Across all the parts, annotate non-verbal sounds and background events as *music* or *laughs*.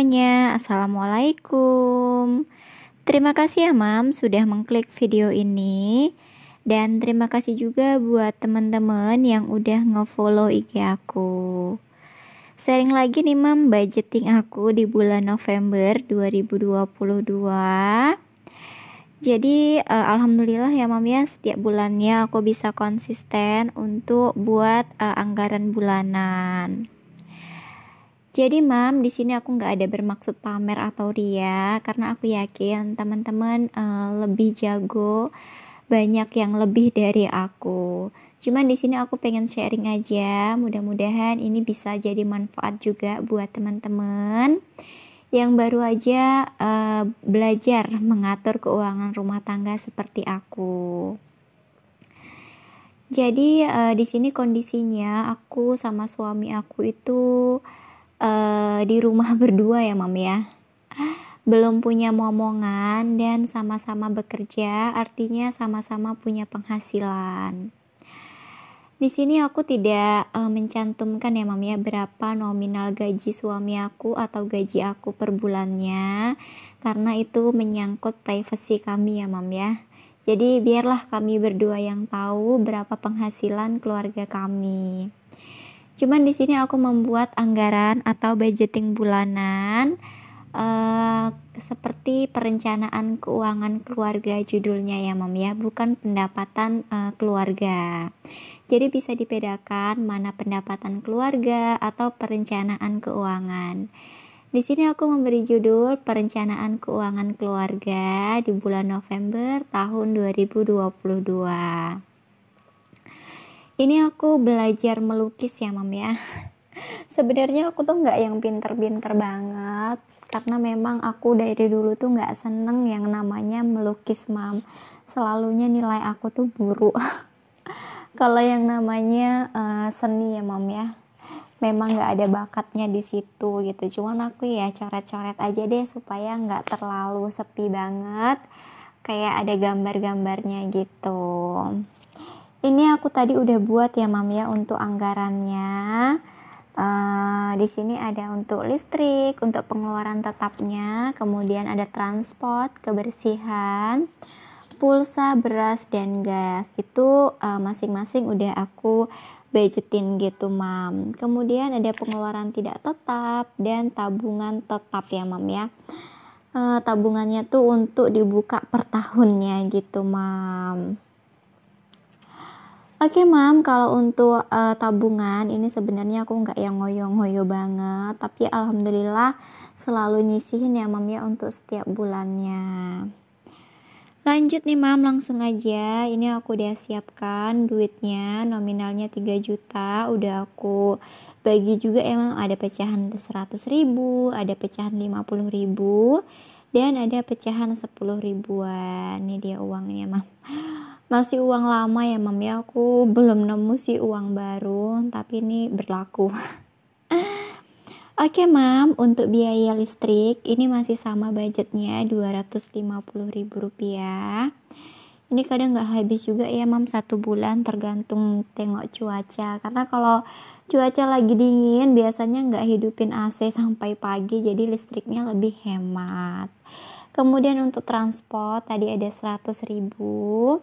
semuanya, Assalamualaikum. Terima kasih ya Mam sudah mengklik video ini dan terima kasih juga buat teman-teman yang udah ngefollow IG aku. Sering lagi nih Mam budgeting aku di bulan November 2022. Jadi uh, alhamdulillah ya Mam ya setiap bulannya aku bisa konsisten untuk buat uh, anggaran bulanan. Jadi mam, di sini aku nggak ada bermaksud pamer atau ria, karena aku yakin teman-teman uh, lebih jago, banyak yang lebih dari aku. Cuman di sini aku pengen sharing aja, mudah-mudahan ini bisa jadi manfaat juga buat teman-teman yang baru aja uh, belajar mengatur keuangan rumah tangga seperti aku. Jadi uh, di sini kondisinya aku sama suami aku itu Eh, di rumah *laughs* berdua ya mam ya belum punya momongan dan sama-sama bekerja artinya sama-sama punya penghasilan di sini aku tidak uh, mencantumkan ya mam ya berapa nominal gaji suami aku atau gaji aku per bulannya karena itu menyangkut privasi kami ya mam ya jadi biarlah kami berdua yang tahu berapa penghasilan keluarga kami Cuman di sini aku membuat anggaran atau budgeting bulanan uh, seperti perencanaan keuangan keluarga judulnya ya, Mam ya, bukan pendapatan uh, keluarga. Jadi bisa dibedakan mana pendapatan keluarga atau perencanaan keuangan. Di sini aku memberi judul perencanaan keuangan keluarga di bulan November tahun 2022 ini aku belajar melukis ya mam ya *laughs* sebenarnya aku tuh nggak yang pinter-pinter banget karena memang aku dari dulu tuh nggak seneng yang namanya melukis mam selalunya nilai aku tuh buruk *laughs* kalau yang namanya uh, seni ya mam ya memang nggak ada bakatnya di situ gitu cuman aku ya coret-coret aja deh supaya nggak terlalu sepi banget kayak ada gambar-gambarnya gitu ini aku tadi udah buat ya mam ya untuk anggarannya. Uh, di sini ada untuk listrik, untuk pengeluaran tetapnya, kemudian ada transport, kebersihan, pulsa, beras dan gas. Itu eh, masing-masing uh, udah aku budgetin gitu, Mam. Kemudian ada pengeluaran tidak tetap dan tabungan tetap ya, Mam ya. Uh, tabungannya tuh untuk dibuka per tahunnya gitu, Mam. Oke, okay, Mam, kalau untuk uh, tabungan ini sebenarnya aku nggak yang ngoyo-ngoyo banget, tapi alhamdulillah selalu nyisihin ya, Mam ya untuk setiap bulannya. Lanjut nih, Mam, langsung aja. Ini aku udah siapkan duitnya, nominalnya 3 juta, udah aku bagi juga emang ada pecahan 100 ribu, ada pecahan 50 ribu, dan ada pecahan 10 ribuan. Ini dia uangnya, Mam masih uang lama ya mami ya? aku belum nemu sih uang baru tapi ini berlaku *laughs* Oke mam, untuk biaya listrik ini masih sama budgetnya 250 ribu rupiah Ini kadang nggak habis juga ya mam satu bulan tergantung tengok cuaca Karena kalau cuaca lagi dingin biasanya nggak hidupin AC sampai pagi jadi listriknya lebih hemat Kemudian untuk transport tadi ada 100 ribu.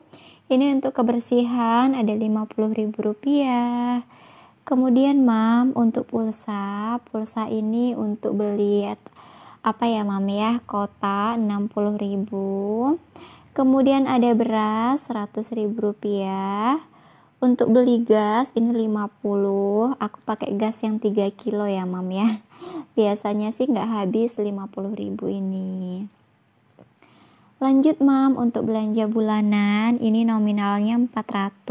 Ini untuk kebersihan ada 50 ribu rupiah. Kemudian mam untuk pulsa, pulsa ini untuk beli apa ya mam ya kota 60 ribu. Kemudian ada beras 100 ribu rupiah. Untuk beli gas ini 50 Aku pakai gas yang 3 kilo ya mam ya *laughs* Biasanya sih nggak habis 50 ribu ini Lanjut mam untuk belanja bulanan, ini nominalnya 400.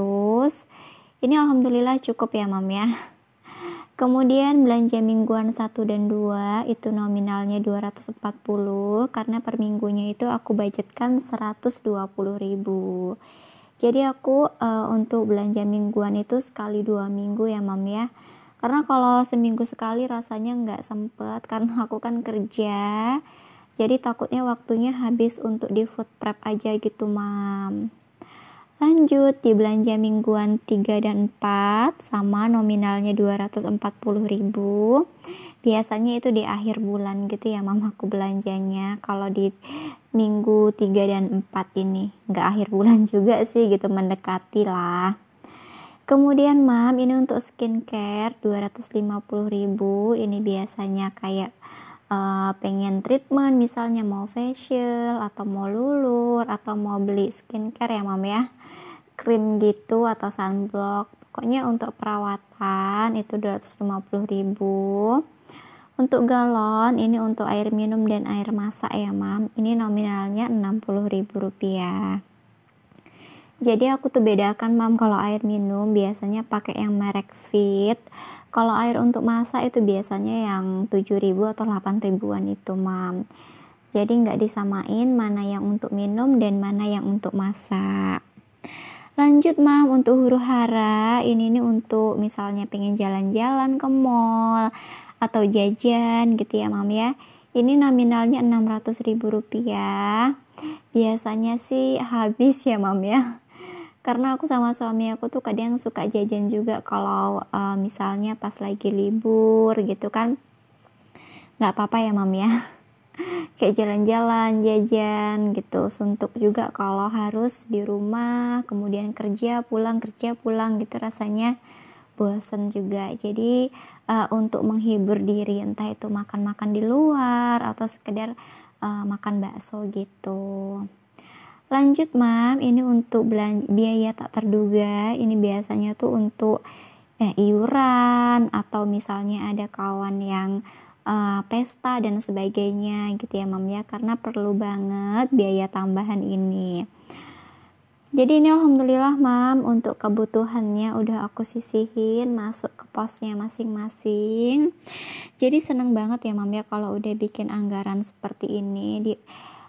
Ini alhamdulillah cukup ya mam ya. *laughs* Kemudian belanja mingguan 1 dan 2 itu nominalnya 240 karena per minggunya itu aku budgetkan 120 ribu Jadi aku e, untuk belanja mingguan itu sekali dua minggu ya mam ya. Karena kalau seminggu sekali rasanya nggak sempet karena aku kan kerja jadi takutnya waktunya habis untuk di food prep aja gitu, Mam. Lanjut di belanja mingguan 3 dan 4 sama nominalnya ribu. Biasanya itu di akhir bulan gitu ya mam aku belanjanya kalau di minggu 3 dan 4 ini. Nggak akhir bulan *laughs* juga sih gitu mendekati lah. Kemudian mam ini untuk skincare ribu. ini biasanya kayak uh, pengen treatment misalnya mau facial atau mau lulur atau mau beli skincare ya mam ya krim gitu atau sunblock pokoknya untuk perawatan itu 250 ribu untuk galon ini untuk air minum dan air masak ya mam ini nominalnya 60 ribu rupiah jadi aku tuh bedakan mam kalau air minum biasanya pakai yang merek Fit kalau air untuk masak itu biasanya yang 7000 atau 8000-an itu, Mam. Jadi nggak disamain mana yang untuk minum dan mana yang untuk masak. Lanjut, Mam, untuk huru hara, ini nih untuk misalnya pengen jalan-jalan ke mall atau jajan gitu ya, Mam ya. Ini nominalnya ribu rupiah. Biasanya sih habis ya, Mam ya karena aku sama suami aku tuh kadang suka jajan juga kalau uh, misalnya pas lagi libur gitu kan nggak apa-apa ya mam ya *laughs* kayak jalan-jalan jajan gitu suntuk juga kalau harus di rumah kemudian kerja pulang kerja pulang gitu rasanya bosen juga jadi uh, untuk menghibur diri entah itu makan-makan di luar atau sekedar uh, makan bakso gitu lanjut mam ini untuk biaya tak terduga ini biasanya tuh untuk eh, iuran atau misalnya ada kawan yang uh, pesta dan sebagainya gitu ya mam ya karena perlu banget biaya tambahan ini jadi ini alhamdulillah mam untuk kebutuhannya udah aku sisihin masuk ke posnya masing-masing jadi seneng banget ya mam ya kalau udah bikin anggaran seperti ini di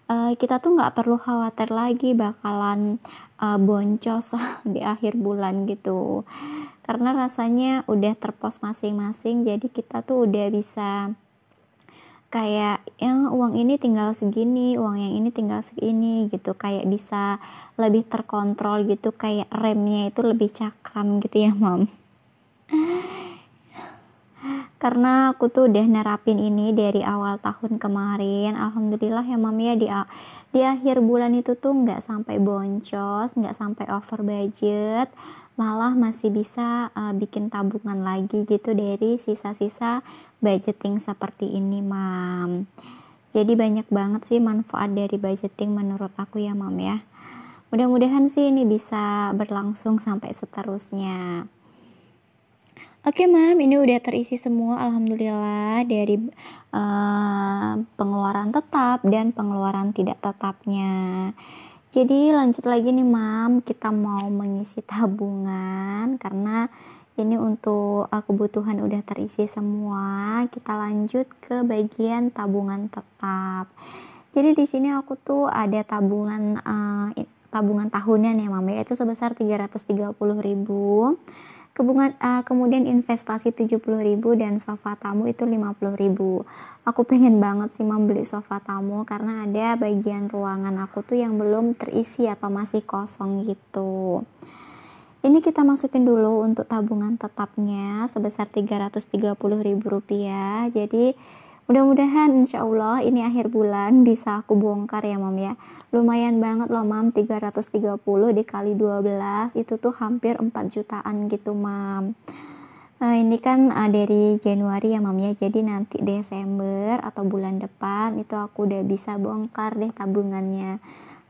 uh, kita tuh nggak perlu khawatir lagi bakalan uh, boncos *laughs* di akhir bulan gitu karena rasanya udah terpos masing-masing jadi kita tuh udah bisa kayak yang uang ini tinggal segini, uang yang ini tinggal segini gitu, kayak bisa lebih terkontrol gitu, kayak remnya itu lebih cakram gitu ya, Mam. *laughs* karena aku tuh udah nerapin ini dari awal tahun kemarin alhamdulillah ya mami ya di di akhir bulan itu tuh nggak sampai boncos nggak sampai over budget malah masih bisa uh, bikin tabungan lagi gitu dari sisa-sisa budgeting seperti ini mam jadi banyak banget sih manfaat dari budgeting menurut aku ya mam ya mudah-mudahan sih ini bisa berlangsung sampai seterusnya Oke okay, mam, ini udah terisi semua alhamdulillah dari uh, pengeluaran tetap dan pengeluaran tidak tetapnya. Jadi lanjut lagi nih mam, kita mau mengisi tabungan karena ini untuk uh, kebutuhan udah terisi semua. Kita lanjut ke bagian tabungan tetap. Jadi di sini aku tuh ada tabungan uh, tabungan tahunan ya mam, itu sebesar 330 ribu Kebungan, uh, kemudian investasi 70.000 dan sofa tamu itu 50.000. Aku pengen banget sih membeli sofa tamu karena ada bagian ruangan aku tuh yang belum terisi atau masih kosong gitu. Ini kita masukin dulu untuk tabungan tetapnya sebesar rp rupiah. Jadi mudah-mudahan insya Allah ini akhir bulan bisa aku bongkar ya mam ya lumayan banget loh mam 330 dikali 12 itu tuh hampir 4 jutaan gitu mam Nah, ini kan uh, dari Januari ya mam ya jadi nanti Desember atau bulan depan itu aku udah bisa bongkar deh tabungannya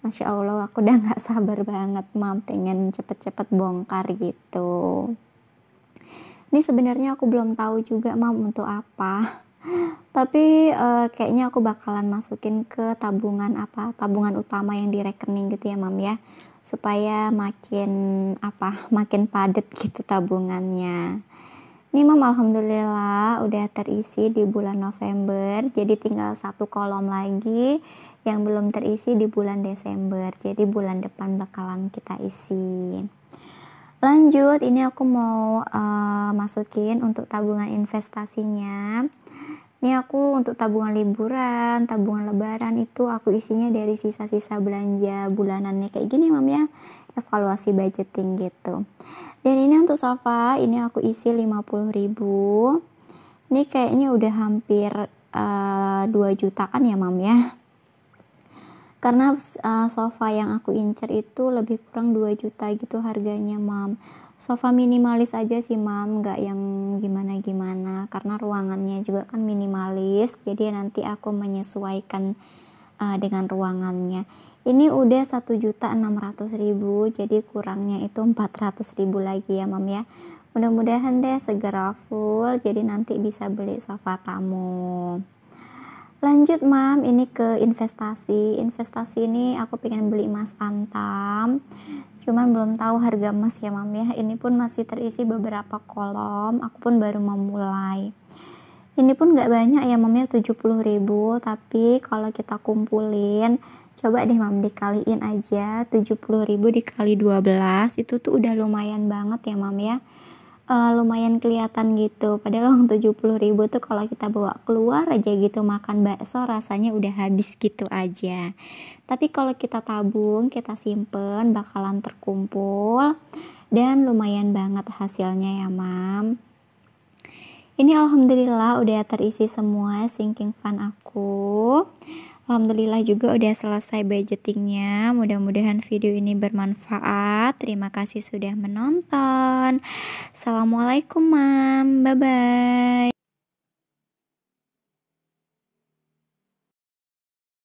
Masya Allah aku udah *laughs* gak sabar banget mam pengen cepet-cepet bongkar gitu ini sebenarnya aku belum tahu juga mam untuk apa tapi uh, kayaknya aku bakalan masukin ke tabungan apa tabungan utama yang di rekening gitu ya mam ya supaya makin apa *laughs* makin padat gitu tabungannya ini mam alhamdulillah udah terisi di bulan November jadi tinggal satu kolom lagi yang belum terisi di bulan Desember jadi bulan depan bakalan kita isi lanjut ini aku mau uh, masukin untuk tabungan investasinya ini aku untuk tabungan liburan, tabungan lebaran itu aku isinya dari sisa-sisa belanja bulanannya kayak gini mam ya. Evaluasi budgeting gitu. Dan ini untuk sofa, ini aku isi 50 ribu. Ini kayaknya udah hampir uh, eh, 2 jutaan ya mam ya. Karena uh, sofa yang aku incer itu lebih kurang 2 juta gitu harganya mam sofa minimalis aja sih mam nggak yang gimana gimana karena ruangannya juga kan minimalis jadi nanti aku menyesuaikan uh, dengan ruangannya ini udah satu ribu jadi kurangnya itu empat ribu lagi ya mam ya mudah-mudahan deh segera full jadi nanti bisa beli sofa tamu lanjut mam ini ke investasi investasi ini aku pengen beli emas antam cuman belum tahu harga emas ya mam ya ini pun masih terisi beberapa kolom aku pun baru memulai ini pun gak banyak ya mam ya 70 ribu tapi kalau kita kumpulin coba deh mam dikaliin aja 70 ribu dikali 12 itu tuh udah lumayan banget ya mam ya uh, lumayan kelihatan gitu. Padahal uang 70 ribu tuh kalau kita bawa keluar aja gitu makan bakso rasanya udah habis gitu aja. Tapi kalau kita tabung, kita simpen bakalan terkumpul dan lumayan banget hasilnya ya, Mam. Ini alhamdulillah udah terisi semua sinking fund aku. Alhamdulillah juga udah selesai budgetingnya. Mudah-mudahan video ini bermanfaat. Terima kasih sudah menonton. Assalamualaikum, Mam. Bye bye.